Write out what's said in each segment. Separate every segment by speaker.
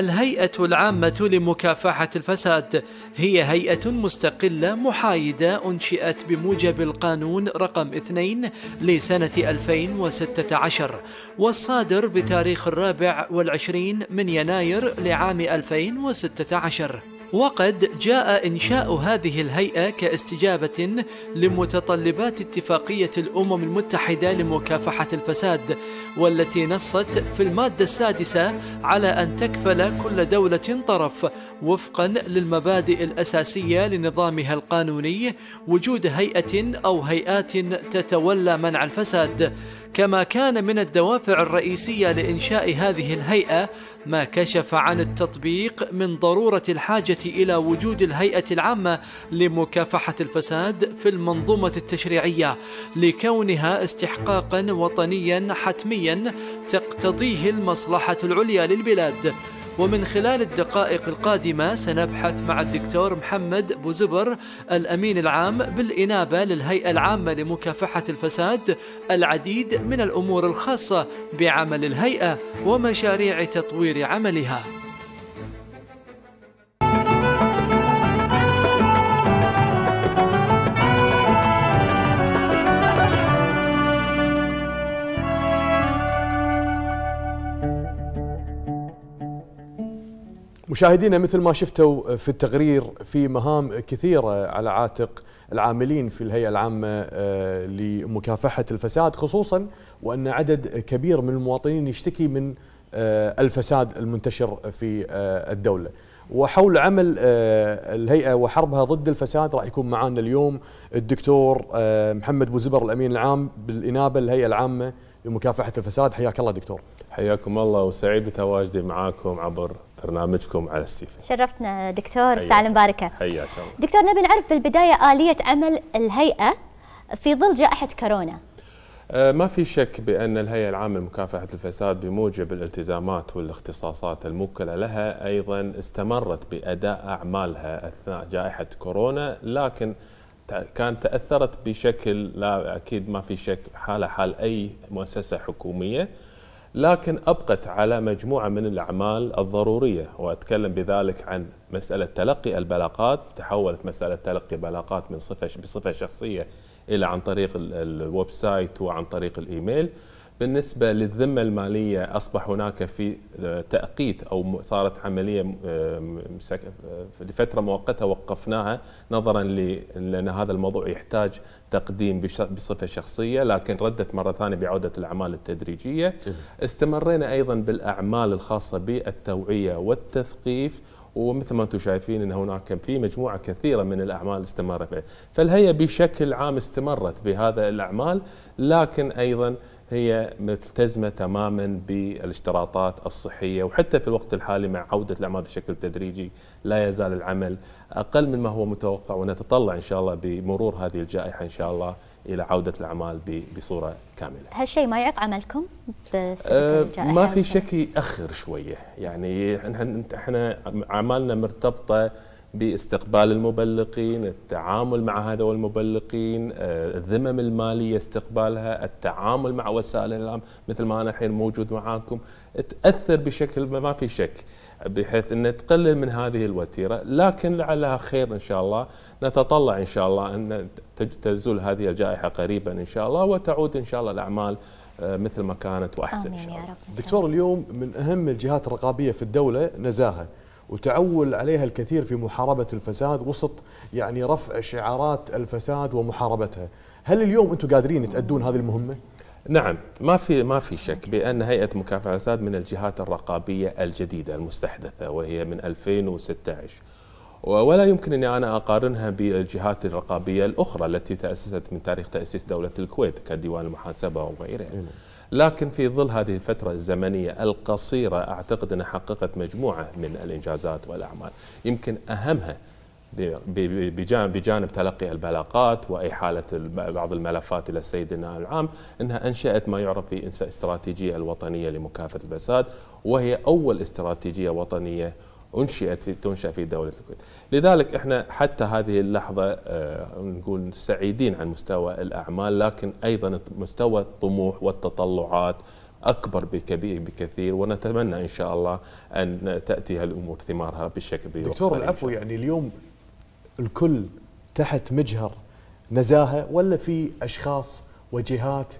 Speaker 1: الهيئة العامة لمكافحة الفساد هي هيئة مستقلة محايدة أنشئت بموجب القانون رقم 2 لسنة 2016 والصادر بتاريخ الرابع والعشرين من يناير لعام 2016 وقد جاء إنشاء هذه الهيئة كاستجابة لمتطلبات اتفاقية الأمم المتحدة لمكافحة الفساد والتي نصت في المادة السادسة على أن تكفل كل دولة طرف وفقا للمبادئ الأساسية لنظامها القانوني وجود هيئة أو هيئات تتولى منع الفساد كما كان من الدوافع الرئيسية لإنشاء هذه الهيئة ما كشف عن التطبيق من ضرورة الحاجة إلى وجود الهيئة العامة لمكافحة الفساد في المنظومة التشريعية لكونها استحقاقا وطنيا حتميا تقتضيه المصلحة العليا للبلاد ومن خلال الدقائق القادمة سنبحث مع الدكتور محمد بوزبر الأمين العام بالإنابة للهيئة العامة لمكافحة الفساد العديد من الأمور الخاصة بعمل الهيئة ومشاريع تطوير عملها
Speaker 2: مشاهدينا مثل ما شفتوا في التقرير في مهام كثيرة على عاتق العاملين في الهيئة العامة آه، لمكافحة الفساد خصوصا وأن عدد كبير من المواطنين يشتكي من آه، الفساد المنتشر في آه، الدولة وحول عمل الهيئة وحربها ضد الفساد راح يكون معنا اليوم الدكتور محمد بوزبر الأمين العام بالإنابة الهيئة العامة لمكافحة الفساد حياك الله دكتور حياكم الله
Speaker 3: وسعيد بتواجدي معاكم عبر برنامجكم على السيف
Speaker 4: شرفتنا دكتور الساعه المباركه
Speaker 3: حياك الله
Speaker 4: دكتور نبي نعرف بالبدايه اليه عمل الهيئه في ظل جائحه كورونا
Speaker 3: آه، ما في شك بأن الهيئة العامة لمكافحة الفساد بموجب الالتزامات والاختصاصات الموكلة لها أيضا استمرت بأداء أعمالها أثناء جائحة كورونا لكن كان تأثرت بشكل لا أكيد ما في شك حالة حال أي مؤسسة حكومية لكن أبقت على مجموعة من الأعمال الضرورية وأتكلم بذلك عن مسألة تلقي البلاغات تحولت مسألة تلقي بلاغات من صفة بصفة شخصية إلى عن طريق الويب سايت وعن طريق الإيميل بالنسبة للذمة المالية أصبح هناك في آه، تأقيت أو صارت عملية آه، آه، لفترة مؤقتة وقفناها نظرا لأن هذا الموضوع يحتاج تقديم بصفة شخصية لكن ردت مرة ثانية بعودة الأعمال التدريجية استمرينا أيضا بالأعمال الخاصة بالتوعية والتثقيف ومثل ما انتم شايفين ان هناك في مجموعه كثيره من الاعمال استمرت فيها، فالهيئه بشكل عام استمرت بهذا الاعمال لكن ايضا هي ملتزمه تماما بالاشتراطات الصحيه وحتى في الوقت الحالي مع عوده الاعمال بشكل تدريجي لا يزال العمل اقل مما هو متوقع ونتطلع ان شاء الله بمرور هذه الجائحه ان شاء الله الى عوده الاعمال بصوره كامله.
Speaker 4: هالشيء ما يعيق عملكم أه ما في شك
Speaker 3: ياخر شويه يعني احنا اعمالنا مرتبطه باستقبال المبلغين التعامل مع هذول المبلغين آه، الذمم المالية استقبالها التعامل مع وسائل الإعلام مثل ما أنا الحين موجود معاكم تأثر بشكل ما في شك بحيث أن تقلل من هذه الوتيرة لكن لعلها خير إن شاء الله نتطلع إن شاء الله أن تزول هذه الجائحة قريبا إن شاء الله وتعود إن شاء الله الأعمال آه، مثل ما كانت وأحسن إن شاء الله دكتور اليوم
Speaker 2: من أهم الجهات الرقابية في الدولة نزاهة وتعول عليها الكثير في محاربة الفساد وسط يعني رفع شعارات الفساد ومحاربتها هل اليوم أنتم قادرين تأدون هذه المهمة؟
Speaker 3: نعم ما في ما في شك بان هيئه مكافحه الفساد من الجهات الرقابيه الجديده المستحدثه وهي من 2016 ولا يمكن اني انا اقارنها بالجهات الرقابيه الاخرى التي تاسست من تاريخ تاسيس دوله الكويت كديوان المحاسبه وغيرها. إيه نعم. لكن في ظل هذه الفترة الزمنية القصيرة أعتقد أنها حققت مجموعة من الإنجازات والأعمال يمكن أهمها بجانب, تلقي البلاغات وإحالة بعض الملفات إلى السيد النائب العام أنها أنشأت ما يعرف استراتيجية الوطنية لمكافحة الفساد وهي أول استراتيجية وطنية انشئت في تنشا في دوله الكويت لذلك احنا حتى هذه اللحظه آه، نقول سعيدين عن مستوى الاعمال لكن ايضا مستوى الطموح والتطلعات اكبر بكبير بكثير ونتمنى ان شاء الله ان تاتي هالامور ثمارها بالشكل بوقتها دكتور العفو
Speaker 2: يعني اليوم الكل تحت مجهر نزاهه ولا في اشخاص وجهات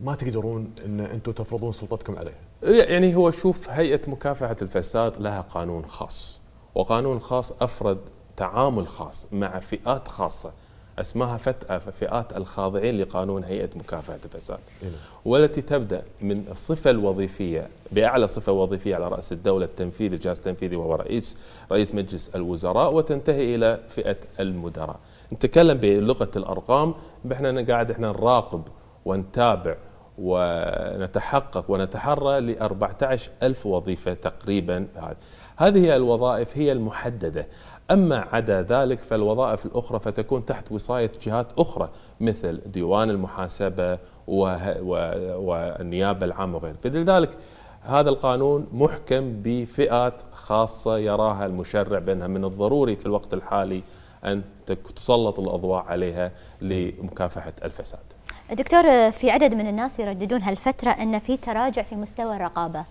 Speaker 2: ما تقدرون ان انتم تفرضون سلطتكم عليها
Speaker 3: يعني هو شوف هيئة مكافحة الفساد لها قانون خاص وقانون خاص أفرد تعامل خاص مع فئات خاصة اسمها فتأة فئات الخاضعين لقانون هيئة مكافحة الفساد إيه. والتي تبدأ من الصفة الوظيفية بأعلى صفة وظيفية على رأس الدولة التنفيذي الجهاز التنفيذي وهو رئيس رئيس مجلس الوزراء وتنتهي إلى فئة المدراء نتكلم بلغة الأرقام بحنا قاعد احنا نراقب ونتابع ونتحقق ونتحرى ل 14 ألف وظيفة تقريبا هذه الوظائف هي المحددة أما عدا ذلك فالوظائف الأخرى فتكون تحت وصاية جهات أخرى مثل ديوان المحاسبة والنيابة العامة وغيره فلذلك هذا القانون محكم بفئات خاصة يراها المشرع بأنها من الضروري في الوقت الحالي أن تسلط الأضواء عليها لمكافحة الفساد
Speaker 4: دكتور في عدد من الناس يرددون هالفترة أن في تراجع في مستوى الرقابة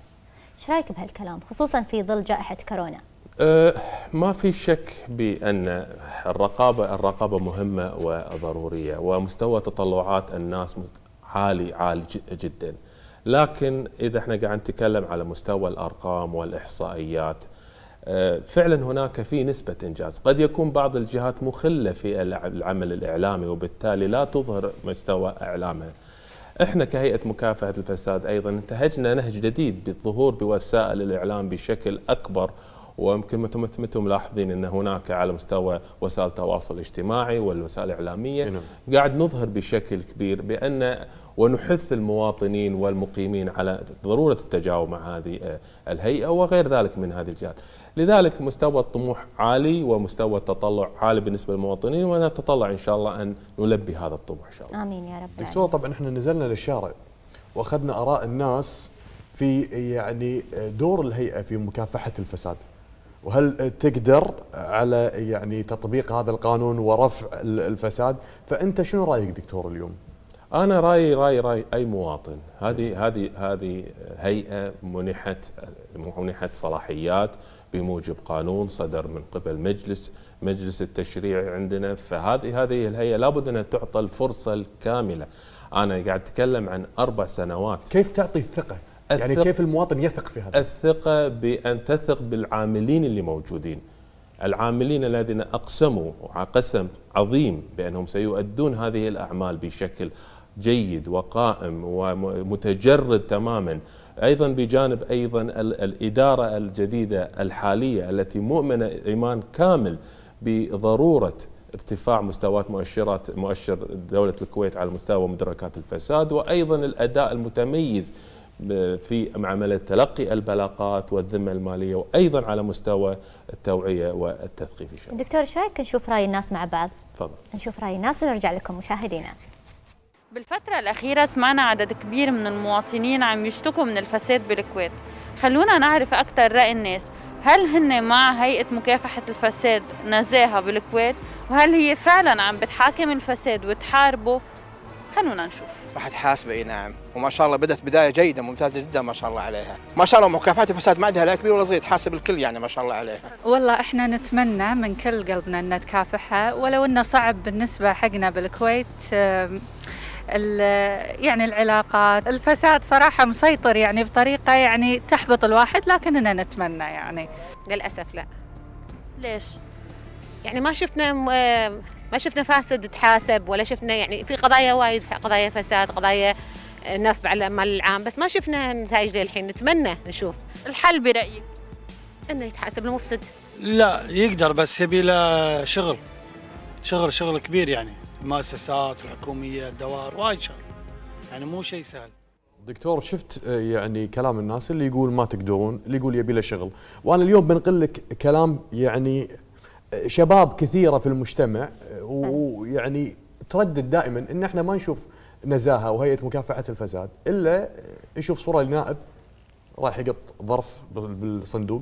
Speaker 4: ايش رايك بهالكلام خصوصا في ظل جائحة كورونا
Speaker 3: أه ما في شك بأن الرقابة الرقابة مهمة وضرورية ومستوى تطلعات الناس عالي عالي جدا لكن إذا احنا قاعد نتكلم على مستوى الأرقام والإحصائيات آه، فعلا هناك في نسبة إنجاز قد يكون بعض الجهات مخلة في العمل الإعلامي وبالتالي لا تظهر مستوى إعلامها احنا كهيئة مكافحة الفساد أيضا انتهجنا نهج جديد بالظهور بوسائل الإعلام بشكل أكبر ويمكن مثل ما انتم ملاحظين ان هناك على مستوى وسائل التواصل الاجتماعي والوسائل الاعلاميه نعم. قاعد نظهر بشكل كبير بان ونحث المواطنين والمقيمين على ضروره التجاوب مع هذه آه، الهيئه وغير ذلك من هذه الجهات. لذلك مستوى الطموح عالي ومستوى التطلع عالي بالنسبه للمواطنين ونتطلع ان شاء الله ان نلبي هذا الطموح ان شاء الله.
Speaker 4: امين يا رب.
Speaker 3: دكتور طبعا احنا نزلنا للشارع واخذنا اراء الناس في يعني
Speaker 2: دور الهيئه في مكافحه الفساد. وهل تقدر على يعني تطبيق هذا القانون ورفع الفساد فانت شنو رايك دكتور اليوم
Speaker 3: انا رايي رايي راي اي مواطن هذه هذه هذه هيئه منحت منحت صلاحيات بموجب قانون صدر من قبل مجلس مجلس التشريع عندنا فهذه هذه الهيئه لابد انها تعطى الفرصه الكامله انا قاعد اتكلم عن اربع سنوات كيف تعطي الثقه يعني كيف
Speaker 2: المواطن يثق في
Speaker 3: هذا؟ الثقة بأن تثق بالعاملين اللي موجودين العاملين الذين أقسموا قسم عظيم بأنهم سيؤدون هذه الأعمال بشكل جيد وقائم ومتجرد تماما أيضا بجانب أيضا الإدارة الجديدة الحالية التي مؤمنة إيمان كامل بضروره ارتفاع مستويات مؤشرات مؤشر دوله الكويت على مستوى مدركات الفساد وايضا الاداء المتميز في معاملة تلقي البلاغات والذمة المالية وأيضا على مستوى التوعية والتثقيف
Speaker 4: دكتور إيش رأيك نشوف رأي الناس مع بعض؟ تفضل نشوف رأي الناس ونرجع لكم مشاهدينا
Speaker 2: بالفترة الأخيرة سمعنا عدد كبير من المواطنين عم يشتكوا من الفساد بالكويت خلونا نعرف أكثر رأي الناس هل هن مع هيئة مكافحة الفساد نزاهة بالكويت وهل هي فعلا عم بتحاكم الفساد وتحاربه خلونا
Speaker 1: نشوف راح تحاسبه اي نعم وما شاء الله بدت بدايه جيده ممتازه جدا ما شاء الله عليها ما شاء الله مكافاه الفساد ما عندها لا كبير ولا صغير تحاسب الكل يعني ما شاء الله عليها
Speaker 3: والله احنا نتمنى من كل قلبنا ان تكافحها ولو انه صعب بالنسبه حقنا بالكويت يعني العلاقات الفساد صراحة مسيطر يعني بطريقة يعني تحبط الواحد لكننا نتمنى يعني
Speaker 4: للأسف لا ليش؟ يعني ما شفنا ما شفنا فاسد تحاسب ولا شفنا يعني في قضايا وايد قضايا فساد قضايا آه، نصب على المال العام بس ما شفنا نتائج للحين نتمنى نشوف الحل برأيك انه يتحاسب المفسد
Speaker 3: لا يقدر بس يبي له
Speaker 2: شغل شغل شغل كبير يعني المؤسسات الحكوميه الدوائر وايد
Speaker 1: شغل يعني مو شيء سهل
Speaker 2: دكتور شفت آه، يعني كلام الناس اللي يقول ما تقدرون اللي يقول يبي له شغل وانا اليوم بنقل لك كلام يعني شباب كثيره في المجتمع ويعني نعم. تردد دائما ان احنا ما نشوف نزاهه وهيئه مكافحه الفساد الا يشوف صوره لنائب راح يقط ظرف بالصندوق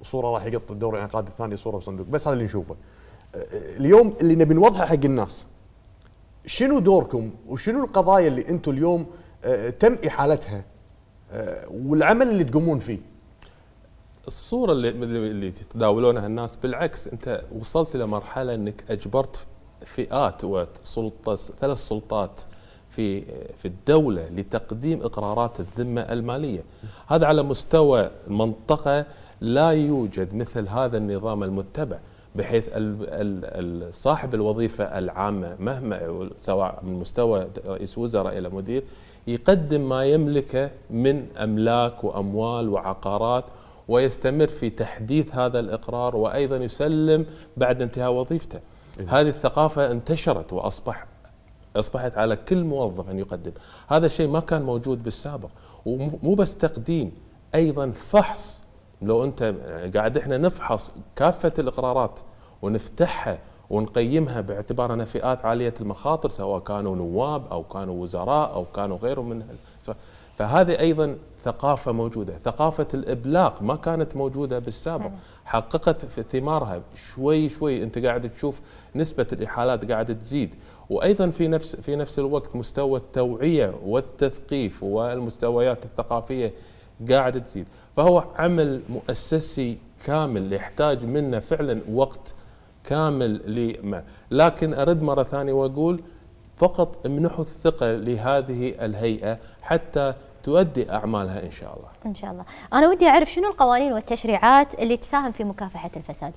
Speaker 2: وصوره راح يقط الدور الانعقاد الثاني صوره بالصندوق بس هذا اللي نشوفه اليوم اللي نبي نوضحه حق الناس شنو دوركم وشنو القضايا اللي انتم اليوم آه، تم احالتها آه، والعمل اللي تقومون فيه
Speaker 3: الصوره اللي اللي يتداولونها الناس بالعكس انت وصلت الى مرحله انك اجبرت فئات وسلطه ثلاث سلطات في في الدوله لتقديم اقرارات الذمه الماليه هذا على مستوى المنطقه لا يوجد مثل هذا النظام المتبع بحيث صاحب الوظيفه العامه مهما سواء من مستوى رئيس وزراء الى مدير يقدم ما يملكه من املاك واموال وعقارات ويستمر في تحديث هذا الإقرار وأيضا يسلم بعد انتهاء وظيفته إيه. هذه الثقافة انتشرت وأصبح أصبحت على كل موظف أن يقدم هذا الشيء ما كان موجود بالسابق ومو بس تقديم أيضا فحص لو أنت قاعد إحنا نفحص كافة الإقرارات ونفتحها ونقيمها باعتبار أنها فئات عالية المخاطر سواء كانوا نواب أو كانوا وزراء أو كانوا غيرهم من فهذه ايضا ثقافه موجوده، ثقافه الابلاغ ما كانت موجوده بالسابق، حققت في ثمارها شوي شوي انت قاعد تشوف نسبه الاحالات قاعده تزيد، وايضا في نفس في نفس الوقت مستوى التوعيه والتثقيف والمستويات الثقافيه قاعده تزيد، فهو عمل مؤسسي كامل يحتاج منا فعلا وقت كامل لما لكن ارد مره ثانيه واقول فقط امنحوا الثقة لهذه الهيئة حتى تؤدي أعمالها إن شاء الله
Speaker 4: إن شاء الله أنا ودي أعرف شنو القوانين والتشريعات اللي تساهم في مكافحة الفساد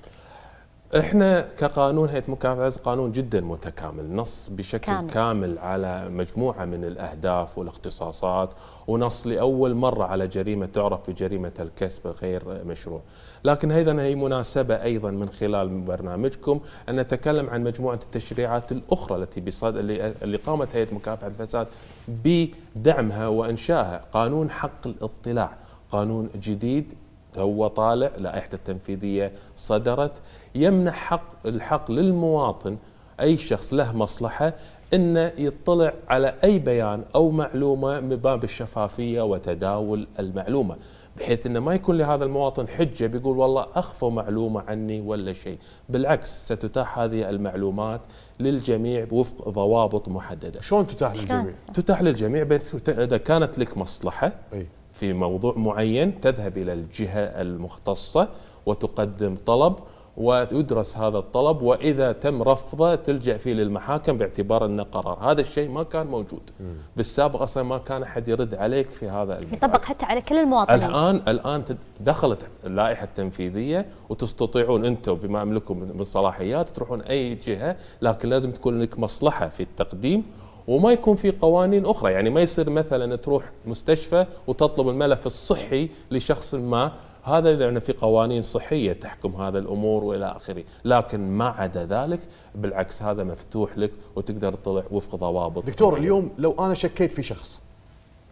Speaker 3: احنا كقانون هيئه مكافحه قانون جدا متكامل نص بشكل كامل. كامل على مجموعه من الاهداف والاختصاصات ونص لاول مره على جريمه تعرف بجريمه الكسب غير مشروع لكن ايضا هي مناسبه ايضا من خلال برنامجكم ان نتكلم عن مجموعه التشريعات الاخرى التي بصد... اللي قامت هيئه مكافحه الفساد بدعمها وانشائها قانون حق الاطلاع قانون جديد تو طالع لائحة التنفيذية صدرت يمنح حق الحق للمواطن أي شخص له مصلحة أنه يطلع على أي بيان أو معلومة من باب الشفافية وتداول المعلومة بحيث انه ما يكون لهذا المواطن حجه بيقول والله اخفوا معلومه عني ولا شيء، بالعكس ستتاح هذه المعلومات للجميع وفق ضوابط محدده. شلون تتاح للجميع؟ تتاح للجميع اذا كانت لك مصلحه أي. في موضوع معين تذهب إلى الجهة المختصة وتقدم طلب ويدرس هذا الطلب وإذا تم رفضه تلجأ فيه للمحاكم باعتبار أنه قرار هذا الشيء ما كان موجود بالسابق أصلا ما كان أحد يرد عليك في هذا الموضوع
Speaker 4: يطبق حتى على كل المواطنين الآن
Speaker 3: الآن دخلت اللائحة التنفيذية وتستطيعون أنتم بما أملكم من صلاحيات تروحون أي جهة لكن لازم تكون لك مصلحة في التقديم وما يكون في قوانين اخرى يعني ما يصير مثلا تروح مستشفى وتطلب الملف الصحي لشخص ما هذا لأن يعني في قوانين صحية تحكم هذا الأمور وإلى آخره لكن ما عدا ذلك بالعكس هذا مفتوح لك وتقدر تطلع وفق ضوابط دكتور طبعاً. اليوم
Speaker 2: لو أنا شكيت في شخص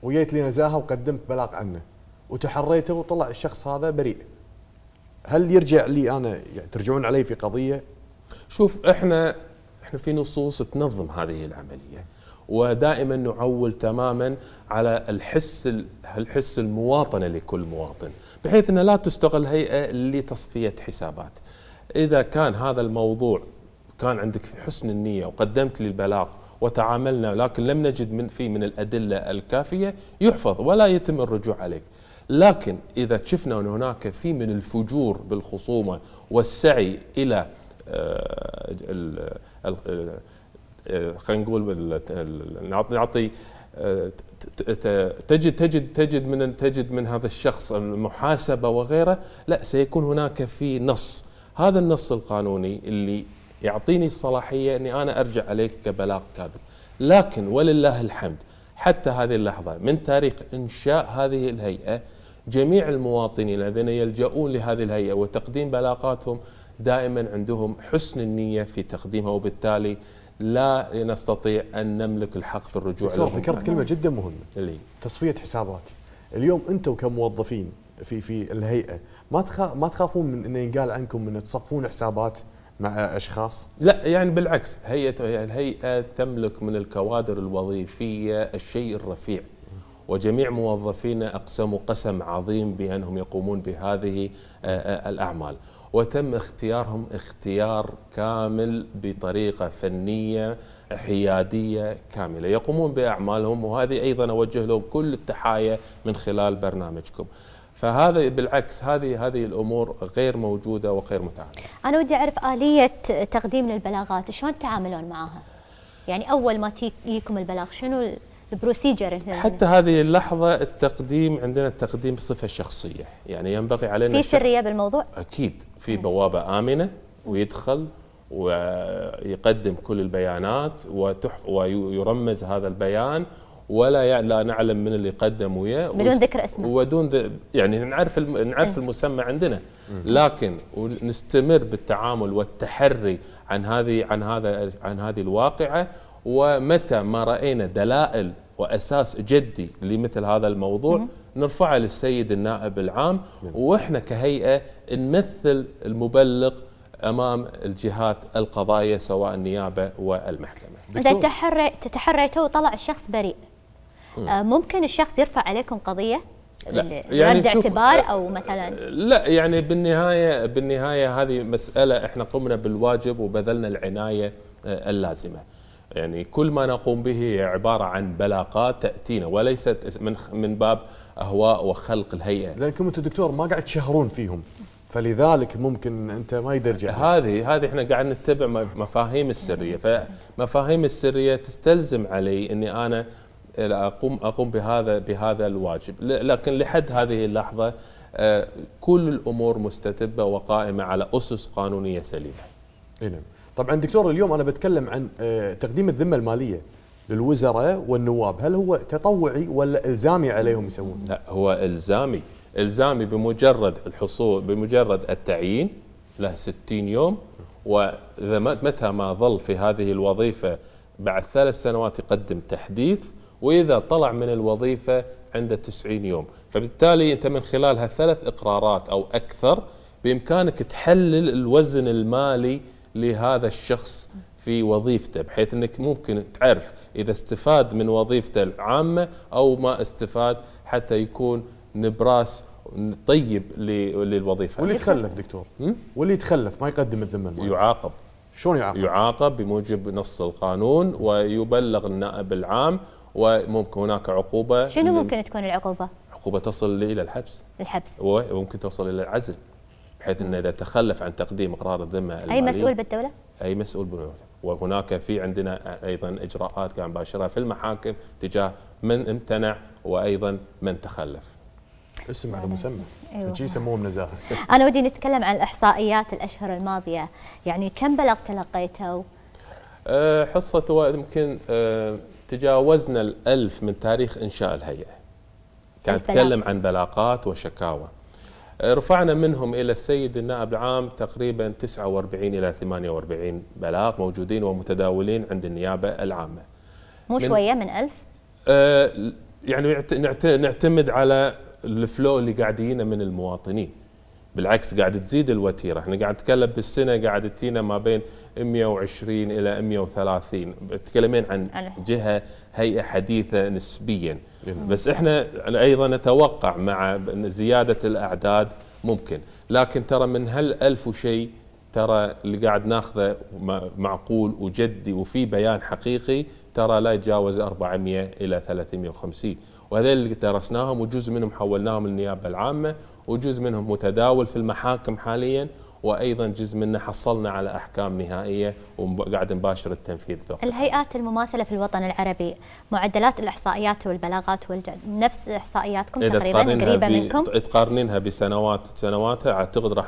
Speaker 2: وجيت لي نزاهة وقدمت بلاغ عنه وتحريته وطلع الشخص هذا بريء هل يرجع لي أنا يعني ترجعون علي في قضية
Speaker 3: شوف إحنا إحنا في نصوص تنظم هذه العملية ودائما نعول تماما على الحس الحس المواطنه لكل مواطن بحيث ان لا تستغل هيئه لتصفيه حسابات اذا كان هذا الموضوع كان عندك في حسن النيه وقدمت للبلاغ وتعاملنا لكن لم نجد من فيه من الادله الكافيه يحفظ ولا يتم الرجوع عليك لكن اذا شفنا ان هناك في من الفجور بالخصومه والسعي الى آه، خلينا نقول نعطي آه، تجد تجد تجد من تجد من هذا الشخص المحاسبه وغيره لا سيكون هناك في نص هذا النص القانوني اللي يعطيني الصلاحيه اني انا ارجع عليك كبلاغ كاذب لكن ولله الحمد حتى هذه اللحظه من تاريخ انشاء هذه الهيئه جميع المواطنين الذين يلجؤون لهذه الهيئه وتقديم بلاغاتهم دائما عندهم حسن النيه في تقديمها وبالتالي لا نستطيع أن نملك الحق في الرجوع لهم ذكرت كلمة جدا مهمة اللي.
Speaker 2: تصفية حسابات اليوم أنتم كموظفين في في الهيئة ما ما تخافون من انه ينقال عنكم من تصفون حسابات مع اشخاص؟
Speaker 3: لا يعني بالعكس هيئه الهيئه تملك من الكوادر الوظيفيه الشيء الرفيع وجميع موظفينا اقسموا قسم عظيم بانهم يقومون بهذه آه، آه، الاعمال وتم اختيارهم اختيار كامل بطريقة فنية حيادية كاملة يقومون بأعمالهم وهذه أيضا أوجه لهم كل التحايا من خلال برنامجكم فهذا بالعكس هذه هذه الامور غير موجوده وغير متعارفه.
Speaker 4: انا ودي اعرف اليه تقديم للبلاغات، شلون تتعاملون معها؟ يعني اول ما تجيكم البلاغ شنو بروسيجر حتى
Speaker 3: هذه اللحظة التقديم عندنا التقديم بصفة شخصية يعني ينبغي علينا في سرية بالموضوع؟ أكيد في نعم. بوابة آمنة ويدخل ويقدم كل البيانات وتح ويرمز هذا البيان ولا لا نعلم من اللي قدم وياه بدون ذكر اسمه ودون يعني نعرف نعرف إيه. المسمى عندنا لكن ونستمر بالتعامل والتحري عن هذه عن هذا عن هذه الواقعه ومتى ما راينا دلائل واساس جدي لمثل هذا الموضوع مم. نرفعه للسيد النائب العام مم. واحنا كهيئه نمثل المبلغ امام الجهات القضايا سواء النيابه والمحكمه. اذا
Speaker 4: تحري وطلع الشخص بريء مم. آه، ممكن الشخص يرفع عليكم قضيه؟
Speaker 3: لا يعني رد اعتبار
Speaker 4: آه، او مثلا
Speaker 3: لا يعني بالنهايه بالنهايه هذه مساله احنا قمنا بالواجب وبذلنا العنايه آه، اللازمه. يعني كل ما نقوم به عبارة عن بلاقات تأتينا وليست من من باب أهواء وخلق الهيئة لأنكم أنتم دكتور ما قاعد تشهرون فيهم فلذلك ممكن أنت ما يدرج يعني. هذه هذه إحنا قاعد نتبع مفاهيم السرية فمفاهيم السرية تستلزم علي أني أنا أقوم أقوم بهذا بهذا الواجب لكن لحد هذه اللحظة آه، كل الأمور مستتبة وقائمة على أسس قانونية سليمة إيه نعم
Speaker 2: طبعا دكتور اليوم انا بتكلم عن آه، تقديم الذمه الماليه للوزراء والنواب هل هو تطوعي ولا الزامي عليهم يسوون
Speaker 3: لا هو الزامي الزامي بمجرد الحصول بمجرد التعيين له 60 يوم واذا متى ما ظل في هذه الوظيفه بعد ثلاث سنوات يقدم تحديث واذا طلع من الوظيفه عنده 90 يوم فبالتالي انت من خلال هالثلاث اقرارات او اكثر بامكانك تحلل الوزن المالي لهذا الشخص في وظيفته بحيث انك ممكن تعرف اذا استفاد من وظيفته العامه او ما استفاد حتى يكون نبراس طيب للوظيفه واللي يتخلف دكتور واللي يتخلف ما يقدم الذمه يعاقب شلون يعاقب؟ يعاقب بموجب نص القانون ويبلغ النائب العام وممكن هناك عقوبه شنو ممكن
Speaker 4: تكون العقوبه؟
Speaker 3: عقوبه تصل الى الحبس الحبس وممكن توصل الى العزل بحيث انه اذا تخلف عن تقديم اقرار الذمه اي مسؤول بالدوله؟ اي مسؤول بالدوله وهناك في عندنا ايضا اجراءات كان مباشره في المحاكم تجاه من امتنع وايضا من تخلف. اسم على مسمى
Speaker 2: أيوة.
Speaker 4: يسموه بنزاهه انا ودي نتكلم عن الاحصائيات الاشهر الماضيه يعني كم بلغ تلقيته؟
Speaker 3: أه، حصه حصته يمكن أه، تجاوزنا الألف من تاريخ إنشاء الهيئة
Speaker 4: كان تتكلم
Speaker 3: عن بلاغات وشكاوى رفعنا منهم إلى السيد النائب العام تقريبا 49 إلى 48 بلاغ موجودين ومتداولين عند النيابة العامة
Speaker 4: مو شوية من ألف؟
Speaker 3: آه، يعني نعتمد على الفلو اللي قاعد يجينا من المواطنين بالعكس قاعد تزيد الوتيره، احنا قاعد نتكلم بالسنه قاعد تينا ما بين 120 الى 130 تتكلمين عن جهه هيئه حديثه نسبيا بس احنا ايضا نتوقع مع زياده الاعداد ممكن لكن ترى من هال 1000 وشيء ترى اللي قاعد ناخذه معقول وجدي وفي بيان حقيقي ترى لا يتجاوز 400 إلى 350 وهذول اللي درسناهم وجزء منهم حولناهم للنيابة العامة وجزء منهم متداول في المحاكم حاليا وايضا جزء منه حصلنا على احكام نهائيه وقاعد نباشر التنفيذ له.
Speaker 4: الهيئات المماثله في الوطن العربي معدلات الاحصائيات والبلاغات والجد نفس احصائياتكم تقريبا قريبه منكم؟
Speaker 3: تقارنينها بسنوات سنواتها اعتقد راح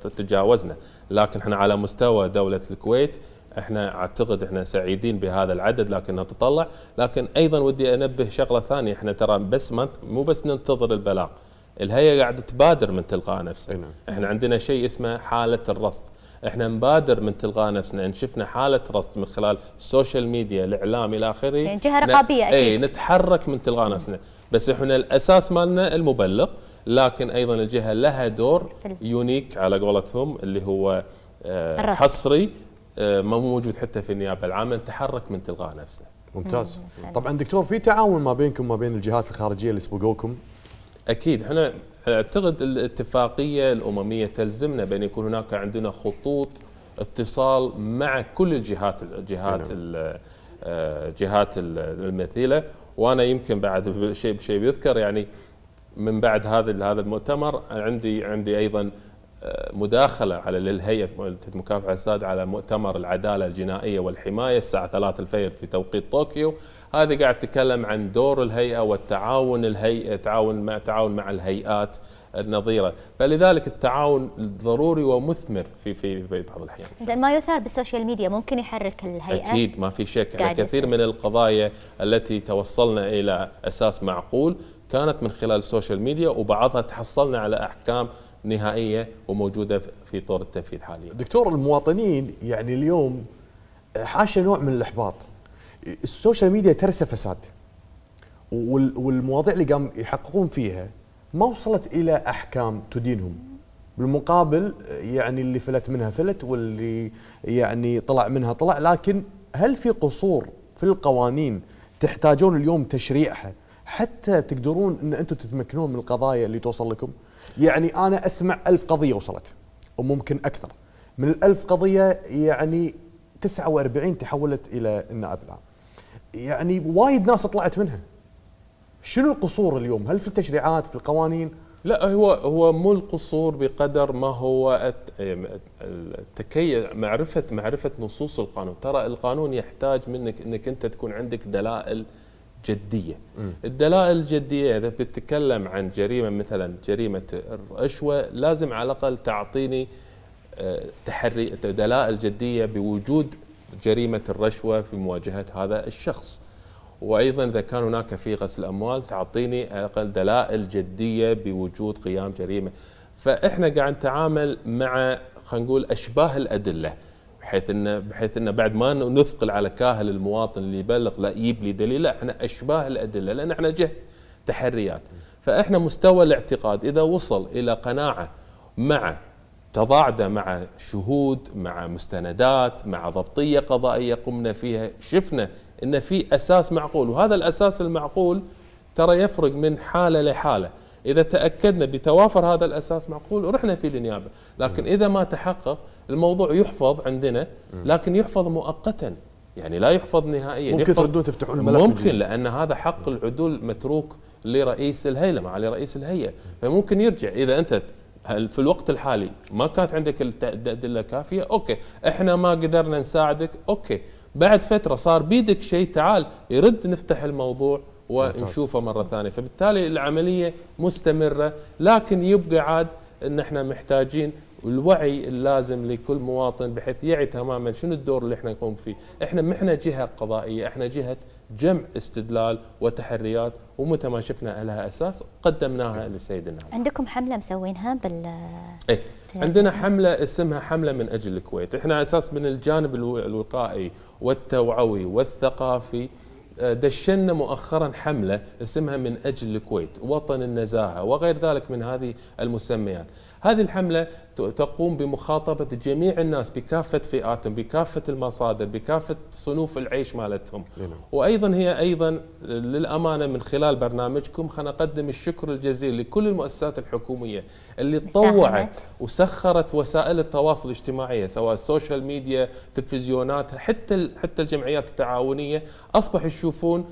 Speaker 3: تتجاوزنا لكن احنا على مستوى دوله الكويت احنا اعتقد احنا سعيدين بهذا العدد لكن نتطلع لكن ايضا ودي انبه شغله ثانيه احنا ترى بس ما مو بس ننتظر البلاغ الهيئه قاعده تبادر من تلقاء نفسها نعم. احنا عندنا شيء اسمه حاله الرصد احنا نبادر من تلقاء نفسنا ان شفنا حاله رصد من خلال السوشيال ميديا الاعلام الى اخره يعني جهه رقابيه إيه، اكيد اي نتحرك من تلقاء نفسنا بس احنا الاساس مالنا المبلغ لكن ايضا الجهه لها دور يونيك على قولتهم اللي هو آه، الرصد. حصري آه، ما هو موجود حتى في النيابه العامه نتحرك من تلقاء نفسنا. ممتاز. طبعا دكتور في
Speaker 2: تعاون ما بينكم وما بين الجهات الخارجيه اللي سبقوكم؟
Speaker 3: اكيد احنا اعتقد الاتفاقيه الامميه تلزمنا بان يكون هناك عندنا خطوط اتصال مع كل الجهات نعم. الجهات آه، الجهات المثيله وانا يمكن بعد شيء بشيء بيذكر يعني من بعد هذا هذا المؤتمر عندي عندي ايضا مداخلة على للهيئة مكافحة الساد على مؤتمر العدالة الجنائية والحماية الساعة 3 الفجر في توقيت طوكيو هذه قاعد تتكلم عن دور الهيئة والتعاون الهيئة تعاون مع تعاون مع الهيئات النظيره، فلذلك التعاون ضروري ومثمر في في في بعض الاحيان.
Speaker 4: زين ما يثار بالسوشيال ميديا ممكن يحرك الهيئه؟ اكيد
Speaker 3: ما في شك على كثير من القضايا التي توصلنا الى اساس معقول كانت من خلال السوشيال ميديا وبعضها تحصلنا على احكام نهائيه وموجوده في طور التنفيذ حاليا.
Speaker 2: دكتور المواطنين يعني اليوم آه، حاشا نوع من الاحباط. السوشيال ميديا ترسى فساد. والمواضيع اللي قام يحققون فيها ما وصلت الى احكام تدينهم. بالمقابل آه، يعني اللي فلت منها فلت واللي يعني طلع منها طلع لكن هل في قصور في القوانين تحتاجون اليوم تشريعها حتى تقدرون ان انتم تتمكنون من القضايا اللي توصل لكم؟ يعني انا اسمع ألف قضيه وصلت وممكن اكثر من الألف قضيه يعني 49 تحولت الى النائب العام يعني وايد ناس طلعت منها
Speaker 3: شنو القصور اليوم هل في التشريعات في القوانين لا هو هو مو القصور بقدر ما هو التكيف معرفه معرفه نصوص القانون ترى القانون يحتاج منك انك انت تكون عندك دلائل جدية الدلائل الجدية إذا بتتكلم عن جريمة مثلا جريمة الرشوة لازم على الأقل تعطيني آه، تحري دلائل جدية بوجود جريمة الرشوة في مواجهة هذا الشخص وأيضا إذا كان هناك في غسل أموال تعطيني على الأقل دلائل جدية بوجود قيام جريمة فإحنا قاعد نتعامل مع خلينا نقول أشباه الأدلة بحيث انه بحيث انه بعد ما نثقل على كاهل المواطن اللي يبلغ لا يجيب لي دليل لا احنا اشباه الادله لان احنا جهه تحريات فاحنا مستوى الاعتقاد اذا وصل الى قناعه مع تضاعده مع شهود مع مستندات مع ضبطيه قضائيه قمنا فيها شفنا ان في اساس معقول وهذا الاساس المعقول ترى يفرق من حاله لحاله إذا تأكدنا بتوافر هذا الأساس معقول ورحنا فيه للنيابة لكن إذا ما تحقق الموضوع يحفظ عندنا لكن يحفظ مؤقتا يعني لا يحفظ نهائيا ممكن تردون تفتحون الملف ممكن لأن هذا حق العدول متروك لرئيس الهيئة معالي رئيس الهيئة فممكن يرجع إذا أنت هل في الوقت الحالي ما كانت عندك الادله كافيه اوكي احنا ما قدرنا نساعدك اوكي بعد فتره صار بيدك شيء تعال يرد نفتح الموضوع ونشوفه مره ثانيه فبالتالي العمليه مستمره لكن يبقى عاد ان احنا محتاجين الوعي اللازم لكل مواطن بحيث يعي تماما شنو الدور اللي احنا نقوم فيه، احنا ما احنا جهه قضائيه، احنا جهه جمع استدلال وتحريات ومتى ما شفنا لها اساس قدمناها للسيد النائب.
Speaker 4: عندكم حمله مسوينها بال
Speaker 3: ايه عندنا حمله اسمها حمله من اجل الكويت، احنا اساس من الجانب الوقائي والتوعوي والثقافي آه، دشنا مؤخرا حملة اسمها من أجل الكويت وطن النزاهة وغير ذلك من هذه المسميات هذه الحملة تقوم بمخاطبة جميع الناس بكافة فئاتهم بكافة المصادر بكافة صنوف العيش مالتهم نعم. وأيضا هي أيضا للأمانة من خلال برنامجكم خلينا نقدم الشكر الجزيل لكل المؤسسات الحكومية اللي تطوعت وسخرت وسائل التواصل الاجتماعية سواء السوشيال ميديا تلفزيونات حتى حتى الجمعيات التعاونية أصبح يشوفون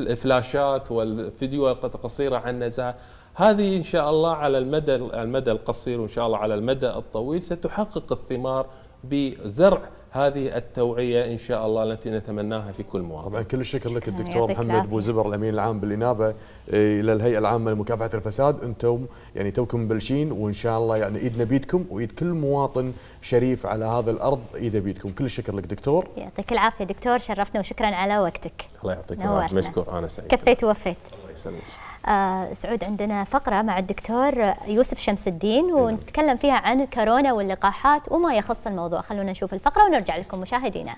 Speaker 3: الفلاشات والفيديوهات القصيرة عن نزاهة هذه إن شاء الله على المدى المدى القصير وإن شاء الله على المدى الطويل ستحقق الثمار بزرع هذه التوعيه ان شاء الله التي نتمناها في كل مواطن. طبعا كل الشكر لك
Speaker 2: الدكتور محمد ابو زبر الامين العام بالانابه إيه، الى الهيئه العامه لمكافحه الفساد انتم يعني توكم مبلشين وان شاء الله يعني ايدنا بيدكم وايد كل مواطن شريف على هذا الارض ايده بيدكم، كل الشكر لك دكتور.
Speaker 4: يعطيك العافيه دكتور شرفنا وشكرا على وقتك.
Speaker 2: الله يعطيك العافيه
Speaker 3: مشكور انا سعيد.
Speaker 2: كفيت
Speaker 4: ووفيت. الله يسلمك. آه، سعود عندنا فقرة مع الدكتور يوسف شمس الدين إيه. ونتكلم فيها عن كورونا واللقاحات وما يخص الموضوع خلونا نشوف الفقرة ونرجع لكم مشاهدينا